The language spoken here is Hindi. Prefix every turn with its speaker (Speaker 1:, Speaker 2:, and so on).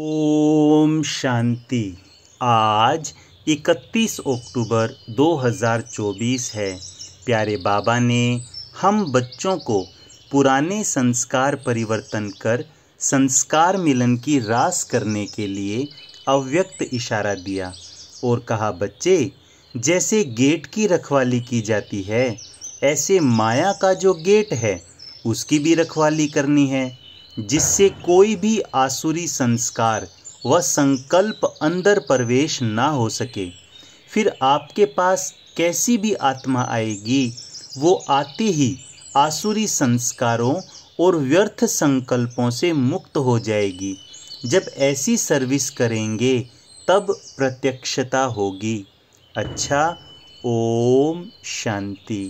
Speaker 1: ओम शांति आज 31 अक्टूबर 2024 है प्यारे बाबा ने हम बच्चों को पुराने संस्कार परिवर्तन कर संस्कार मिलन की रास करने के लिए अव्यक्त इशारा दिया और कहा बच्चे जैसे गेट की रखवाली की जाती है ऐसे माया का जो गेट है उसकी भी रखवाली करनी है जिससे कोई भी आसुरी संस्कार व संकल्प अंदर प्रवेश ना हो सके फिर आपके पास कैसी भी आत्मा आएगी वो आते ही आसुरी संस्कारों और व्यर्थ संकल्पों से मुक्त हो जाएगी जब ऐसी सर्विस करेंगे तब प्रत्यक्षता होगी अच्छा ओम शांति